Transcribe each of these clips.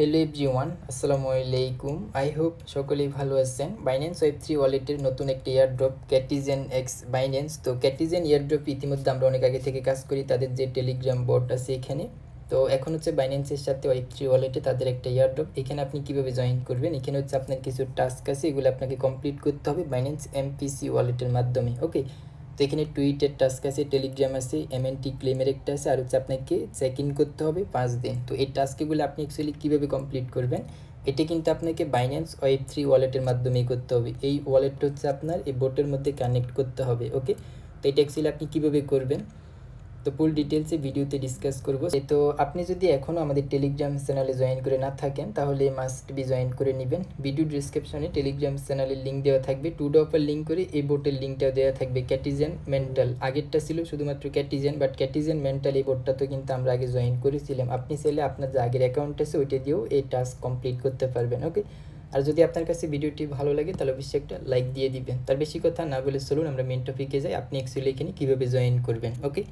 hello one আসসালামু আলাইকুম I hope সকলেই ভালো আছেন বাইন্যান্স ওয়েব থ্রি ওয়ালেটের নতুন একটি এয়ারড্রপ ক্যাটিজেন এক্স বাইন্যান্স তো ক্যাটিজেন এয়ারড্রপ ইতিমধ্যে আমরা অনেক আগে থেকে কাজ করি তাদের যে টেলিগ্রাম বোর্ড আছে এখানে তো এখন হচ্ছে বাইন্যান্সের সাথে ওয়েব থ্রি ওয়ালেটে তাদের একটা এয়ারড্রপ এখানে আপনি কীভাবে জয়েন করবেন এখানে হচ্ছে আপনার কিছু টাস্ক আছে এগুলো আপনাকে কমপ্লিট করতে হবে বাইন্যান্স এমপিসি ওয়ালেটের মাধ্যমে ওকে তো এখানে টুইটের টাস্ক আছে টেলিগ্রাম আছে এমএনটি ক্লেমের একটা আছে আর হচ্ছে আপনাকে চেক ইন করতে হবে পাঁচ দিন তো এই টাস্কগুলো আপনি অ্যাকচুয়ালি কীভাবে কমপ্লিট করবেন এটা কিন্তু আপনাকে বাইন্যান্স ওয়েব থ্রি ওয়ালেটের মাধ্যমেই করতে হবে এই ওয়ালেটটা হচ্ছে আপনার এই বোটের মধ্যে কানেক্ট করতে হবে ওকে তো এটা অ্যাকচুয়ালি আপনি কীভাবে করবেন তো ফুল ডিটেলসে ভিডিওতে ডিসকাস করব তো আপনি যদি এখনও আমাদের টেলিগ্রাম চ্যানেলে জয়েন করে না থাকেন তাহলে মাস্ট বি জয়েন করে নেবেন ভিডিও ডিসক্রিপশনে টেলিগ্রাম চ্যানেলের লিঙ্ক দেওয়া থাকবে টু ডপার লিঙ্ক করে এই বোর্ডের লিঙ্কটাও দেওয়া থাকবে ক্যাটিজেন মেন্টাল আগেরটা ছিল শুধুমাত্র ক্যাটিজেন বাট ক্যাটিজেন মেন্টাল এই বোর্ডটা তো কিন্তু আমরা আগে জয়েন করেছিলাম আপনি চাইলে আপনার যে আগের অ্যাকাউন্ট আছে ওইটা দিয়েও এই টাস্ক কমপ্লিট করতে পারবেন ওকে আর যদি আপনার কাছে ভিডিওটি ভালো লাগে তাহলে অবশ্যই একটা লাইক দিয়ে দিবেন তার বেশি কথা না বলে চলুন আমরা মেন টপিকে যাই আপনি অ্যাকচুয়ালি এখানে কীভাবে জয়েন করবেন ওকে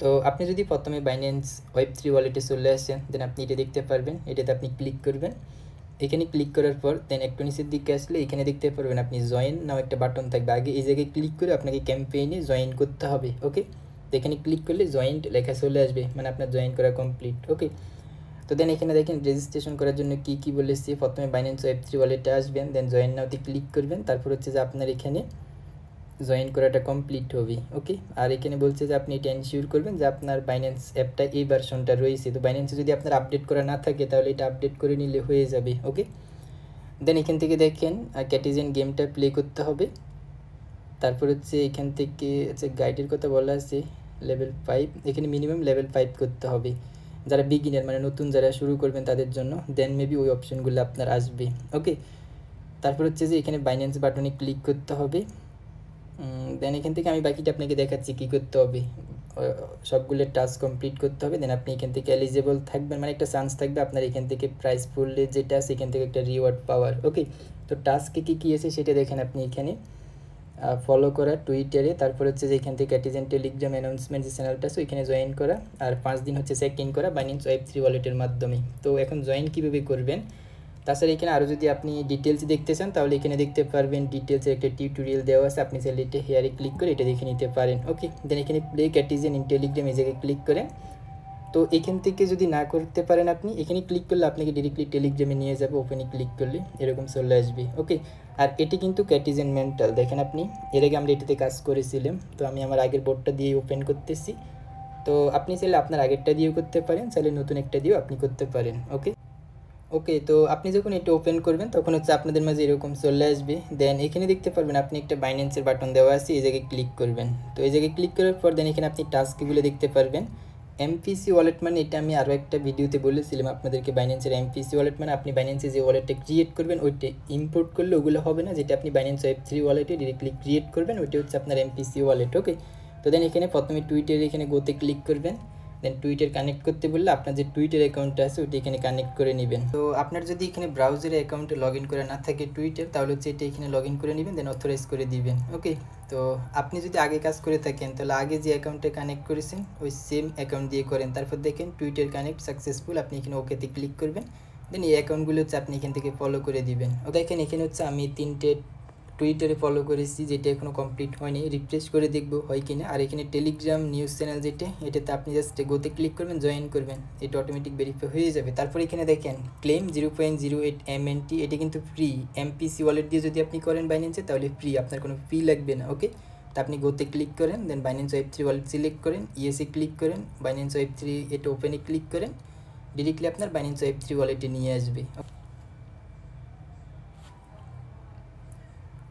তো আপনি যদি প্রথমে বাইন্যান্স ওয়েব থ্রি ওয়ালেটে চলে আসেন দেন আপনি এটা দেখতে পারবেন এটাতে আপনি ক্লিক করবেন এখানে ক্লিক করার পর দেন একটু নিচের দিকে আসলে এখানে দেখতে পারবেন আপনি জয়েন নাও একটা বাটন থাকবে আগে এই জায়গায় ক্লিক করে আপনাকে ক্যাম্পেইনে জয়েন করতে হবে ওকে তো এখানে ক্লিক করলে জয়েন্ট লেখা চলে আসবে মানে আপনার জয়েন করা কমপ্লিট ওকে তো দেন এখানে দেখেন রেজিস্ট্রেশন করার জন্য কি কি বলেছি প্রথমে বাইন্যান্স ওয়েব থ্রি ওয়ালেটে আসবেন দেন জয়েন নাওতে ক্লিক করবেন তারপর হচ্ছে যে আপনার এখানে জয়েন করাটা কমপ্লিট হবে ওকে আর এখানে বলছে যে আপনি এটা এনশিওর করবেন যে আপনার বাইন্যান্স অ্যাপটা এই ভার্সনটা রয়েছে তো বাইন্যান্সে যদি আপনার আপডেট করা না থাকে তাহলে এটা আপডেট করে নিলে হয়ে যাবে ওকে দেন এখান থেকে দেখেন ক্যাটিজেন গেমটা প্লে করতে হবে তারপর হচ্ছে এখান থেকে হচ্ছে গাইডের কথা বলা আছে লেভেল ফাইভ এখানে মিনিমাম লেভেল ফাইভ করতে হবে যারা বিগিনার মানে নতুন যারা শুরু করবেন তাদের জন্য দেন মেবি ওই অপশনগুলো আপনার আসবে ওকে তারপর হচ্ছে যে এখানে বাইন্যান্স বাটনে ক্লিক করতে হবে দেন এখান থেকে আমি বাকিটা আপনাকে দেখাচ্ছি কী করতে হবে সবগুলো টাস্ক কমপ্লিট করতে হবে দেন আপনি এখান থেকে এলিজেবল থাকবেন মানে একটা চান্স থাকবে আপনার এখান থেকে প্রাইস ফুললে যেটা সেখান থেকে একটা রিওয়ার্ড পাওয়ার ওকে তো টাস্কে কী কী আছে সেটা দেখেন আপনি এখানে ফলো করা টুইটারে তারপর হচ্ছে যে এখান থেকে অ্যাটিজেন টেলিগ্রাম অ্যানাউন্সমেন্ট যে চ্যানেলটা আছে ওইখানে জয়েন করা আর পাঁচ দিন হচ্ছে চেক ইন করা বাইন্যান্স ওয়েব থ্রি ওয়ালেটের মাধ্যমে তো এখন জয়েন কীভাবে করবেন তাছাড়া এখানে আরও যদি আপনি ডিটেলস দেখতে চান তাহলে এখানে দেখতে পারবেন ডিটেলসের একটা টিউটোরিয়াল দেওয়া আছে আপনি চাইলে এটা হেয়ারে ক্লিক করে এটা দেখে নিতে পারেন ওকে দেন এখানে প্লে ক্যাটিজেন ইন টেলিগ্রাম এই জায়গায় ক্লিক করেন তো এখান থেকে যদি না করতে পারেন আপনি এখানে ক্লিক করলে আপনাকে ডিরেক্টলি টেলিগ্রামে নিয়ে যাবে ওপেনে ক্লিক করলে এরকম চলে আসবে ওকে আর এটি কিন্তু ক্যাটিজেন মেন্টাল দেখেন আপনি এর আগে আমরা এটিতে কাজ করেছিলাম তো আমি আমার আগের বোর্ডটা দিয়ে ওপেন করতেছি তো আপনি চাইলে আপনার আগেরটা দিয়েও করতে পারেন চাইলে নতুন একটা দিয়েও আপনি করতে পারেন ওকে ওকে তো আপনি যখন এটা ওপেন করবেন তখন হচ্ছে আপনাদের মাঝে এরকম চলে আসবে দেন এখানে দেখতে পারবেন আপনি একটা বাইন্যান্সের বাটন দেওয়া আছে এই জায়গায় ক্লিক করবেন তো এই জায়গায় ক্লিক করার পর দেন এখানে আপনি টাস্কগুলো দেখতে পারবেন এমপিসি ওয়ালেট মানে এটা আমি আরও একটা ভিডিওতে বলেছিলাম আপনাদেরকে বাইন্যান্সের এমপিসি ওয়ালেট মানে আপনি বাইন্যান্সে যে ওয়ালেটটা ক্রিয়েট করবেন ওইটা ইম্পোর্ট করলে ওগুলো হবে না যেটা আপনি বাইন্যান্স ওয়েব থ্রি ওয়ালেটে ডিরেক্টলি ক্রিয়েট করবেন ওইটা হচ্ছে আপনার এমপিসি ওয়ালেট ওকে তো দেন এখানে প্রথমে টুইটারে এখানে গোতে ক্লিক করবেন দেন টুইটার কানেক্ট করতে বললে আপনার যে টুইটার অ্যাকাউন্টটা আছে ওটি এখানে কানেক্ট করে নেবেন তো আপনার যদি এখানে ব্রাউজারে অ্যাকাউন্টে লগ ইন করে না থাকে টুইটার তাহলে হচ্ছে এটা এখানে লগ ইন করে নেবেন দেন অথরাইজ করে দিবেন ওকে তো আপনি যদি আগে কাজ করে থাকেন তাহলে আগে যে অ্যাকাউন্টে কানেক্ট করেছেন ওই সেম অ্যাকাউন্ট দিয়ে করেন তারপর দেখেন টুইটার কানেক্ট সাকসেসফুল আপনি এখানে ওকেতে ক্লিক করবেন দেন এই অ্যাকাউন্টগুলো হচ্ছে আপনি এখান থেকে ফলো করে দিবেন দেখেন এখানে হচ্ছে আমি তিনটে টুইটারে ফলো করেছি যেটা এখনও কমপ্লিট হয়নি রিফ্রেশ করে দেখব হয় কি না আর এখানে টেলিগ্রাম নিউজ চ্যানেল যেটা এটাতে আপনি জাস্ট গোতে ক্লিক করবেন জয়েন করবেন এটা অটোমেটিক ভেরিফাই হয়ে যাবে তারপর এখানে দেখেন claim zero point zero eight M N T এটা কিন্তু ফ্রি এমপিসি ওয়ালেট দিয়ে যদি আপনি করেন বাইন্যান্সে তাহলে ফ্রি আপনার কোনো ফি লাগবে না ওকে তা আপনি গোতে ক্লিক করেন then Binance web three wallet select করেন ইএসএ ক্লিক করেন বাইন্যান্স ওয়েব থ্রি এটা ওপেনে ক্লিক করেন ডিরেক্টলি আপনার বাইন্যান্স ওয়েব থ্রি ওয়ালেটে নিয়ে আসবে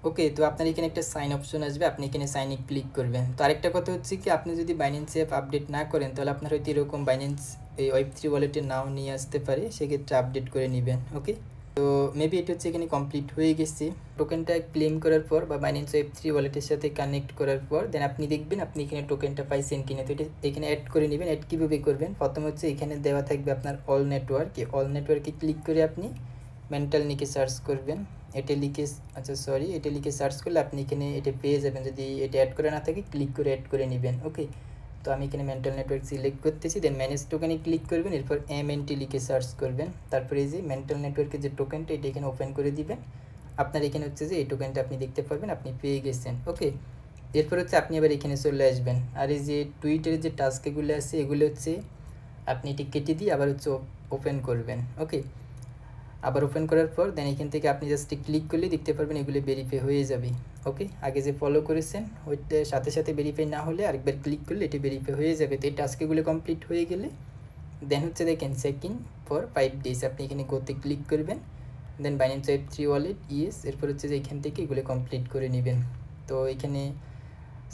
ওকে তো আপনার এখানে একটা সাইন অপশন আসবে আপনি এখানে সাইনে ক্লিক করবেন তো আরেকটা কথা হচ্ছে কি আপনি যদি বাইন্যান্স অ্যাপ আপডেট না করেন তাহলে আপনার হয়তো এরকম বাইন্যান্স এই ওয়েব থ্রি ওয়ালেটের নাও নিয়ে আসতে পারে সেক্ষেত্রে আপডেট করে নেবেন ওকে তো মেবি এটা হচ্ছে এখানে কমপ্লিট হয়ে গেছে টোকেনটা ক্লেম করার পর বা বাইন্যান্স ওয়েব থ্রি ওয়ালেটের সাথে কানেক্ট করার পর দেন আপনি দেখবেন আপনি এখানে টোকেনটা পাইছেন কিনে তো এটা এখানে অ্যাড করে নেবেন অ্যাড কীভাবে করবেন প্রথম হচ্ছে এখানে দেওয়া থাকবে আপনার অল নেটওয়ার্ক অল নেটওয়ার্কে ক্লিক করে আপনি মেন্টাল নিকে সার্চ করবেন এটা লিখে আচ্ছা সরি এটা লিখে সার্চ করলে আপনি এখানে এটা পেয়ে যাবেন যদি এটা অ্যাড করে না থাকে ক্লিক করে অ্যাড করে নেবেন ওকে তো আমি এখানে মেন্টাল নেটওয়ার্ক সিলেক্ট করতেছি দেন ম্যানেজ টোকেনে ক্লিক করবেন এরপর এম এন টি লিখে সার্চ করবেন তারপরে এই যে মেন্টাল নেটওয়ার্কের যে টোকেনটা এটা এখানে ওপেন করে দিবেন আপনার এখানে হচ্ছে যে এই টোকেনটা আপনি দেখতে পারবেন আপনি পেয়ে গেছেন ওকে এরপর হচ্ছে আপনি আবার এখানে চলে আসবেন আর এই যে টুইটারের যে টাস্কগুলো আছে এগুলো হচ্ছে আপনি এটি কেটে দিয়ে আবার হচ্ছে ওপেন করবেন ওকে আবার ওপেন করার পর দেন এখান থেকে আপনি জাস্ট ক্লিক করলে দেখতে পারবেন এগুলো ভেরিফাই হয়ে যাবে ওকে আগে যে ফলো করেছেন ওইটা সাথে সাথে ভেরিফাই না হলে আরেকবার ক্লিক করলে এটি ভেরিফাই হয়ে যাবে তো এই টাস্কগুলো কমপ্লিট হয়ে গেলে দেন হচ্ছে দেখেন সেকিং ফর ফাইভ ডেজ আপনি এখানে গোতে ক্লিক করবেন then Binance web three wallet yes এরপর হচ্ছে যে এখান থেকে এগুলো কমপ্লিট করে নেবেন তো এখানে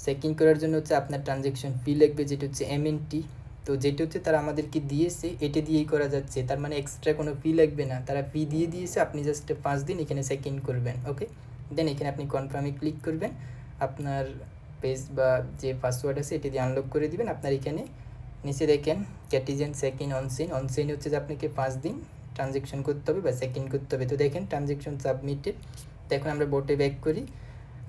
সেকিং করার জন্য হচ্ছে আপনার ট্রানজ্যাকশন ফি লাগবে যেটা হচ্ছে এমএনটি তো যেটা হচ্ছে তারা আমাদেরকে দিয়েছে এটা দিয়েই করা যাচ্ছে তার মানে এক্সট্রা কোনো ফি লাগবে না তারা ফি দিয়ে দিয়েছে আপনি জাস্ট পাঁচ দিন এখানে সেকেন্ড করবেন ওকে দেন এখানে আপনি কনফার্মে ক্লিক করবেন আপনার পেজ বা যে পাসওয়ার্ড আছে এটি দিয়ে আনলক করে দিবেন আপনার এখানে নিচে দেখেন ক্যাটিজেন সেকেন্ড অনসেন অনসেন হচ্ছে যে আপনাকে পাঁচ দিন ট্রানজেকশন করতে হবে বা সেকেন্ড করতে হবে তো দেখেন ট্রানজেকশন সাবমিটেড দেখুন আমরা বোটে ব্যাক করি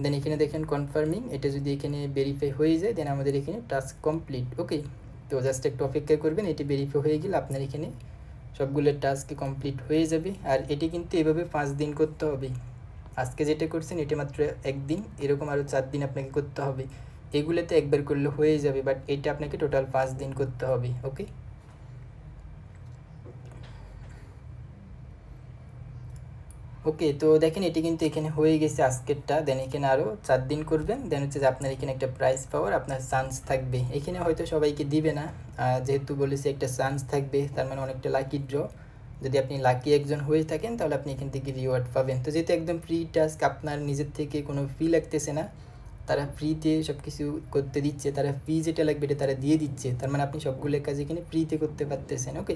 দেন এখানে দেখেন কনফার্মিং এটা যদি এখানে ভেরিফাই হয়ে যায় দেন আমাদের এখানে টাস্ক কমপ্লিট ওকে তো জাস্ট একটু অপেক্ষা করবেন এটি ভেরিফাই হয়ে গেলে আপনার এখানে সবগুলো টাস্ক কমপ্লিট হয়ে যাবে আর এটি কিন্তু এভাবে পাঁচ দিন করতে হবে আজকে যেটা করছেন এটি মাত্র একদিন এরকম আরও চার দিন আপনাকে করতে হবে এগুলোতে একবার করলে হয়ে যাবে বাট এটা আপনাকে টোটাল পাঁচ দিন করতে হবে ওকে ওকে তো দেখেন এটি কিন্তু এখানে হয়ে গেছে আজকেরটা দেন এখানে আরও চার দিন করবেন দেন হচ্ছে যে আপনার এখানে একটা প্রাইস পাওয়ার আপনার চান্স থাকবে এখানে হয়তো সবাইকে দিবে না যেহেতু বলেছে একটা চান্স থাকবে তার মানে অনেকটা লাকি ড্র যদি আপনি লাকি একজন হয়ে থাকেন তাহলে আপনি এখান থেকে রিওয়ার্ড পাবেন তো যেহেতু একদম ফ্রি টাস্ক আপনার নিজের থেকে কোনো ফি লাগতেছে না তারা ফ্রিতে সব কিছু করতে দিচ্ছে তারা ফি যেটা লাগবে এটা তারা দিয়ে দিচ্ছে তার মানে আপনি সবগুলো কাজ এখানে ফ্রিতে করতে পারতেছেন ওকে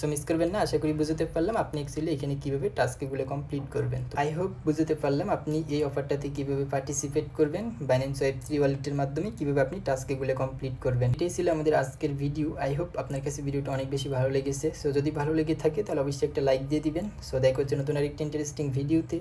সো মিস করবেন না আশা করি বুঝতে পারলাম আপনি অ্যাকচুয়ালি এখানে কীভাবে টাস্কগুলো কমপ্লিট করবেন আই হোপ বুঝতে পারলাম আপনি এই অফারটাতে কীভাবে পার্টিসিপেট করবেন ব্যানেন্স ওয়েব থ্রি ওয়ালেটের মাধ্যমে কীভাবে আপনি টাস্কগুলো কমপ্লিট করবেন এটাই ছিল আমাদের আজকের ভিডিও আই হোপ আপনার কাছে ভিডিওটা অনেক বেশি ভালো লেগেছে সো যদি ভালো লেগে থাকে তাহলে অবশ্যই একটা লাইক দিয়ে দিবেন সো দেখো হচ্ছে নতুন আরেকটি ইন্টারেস্টিং ভিডিওতে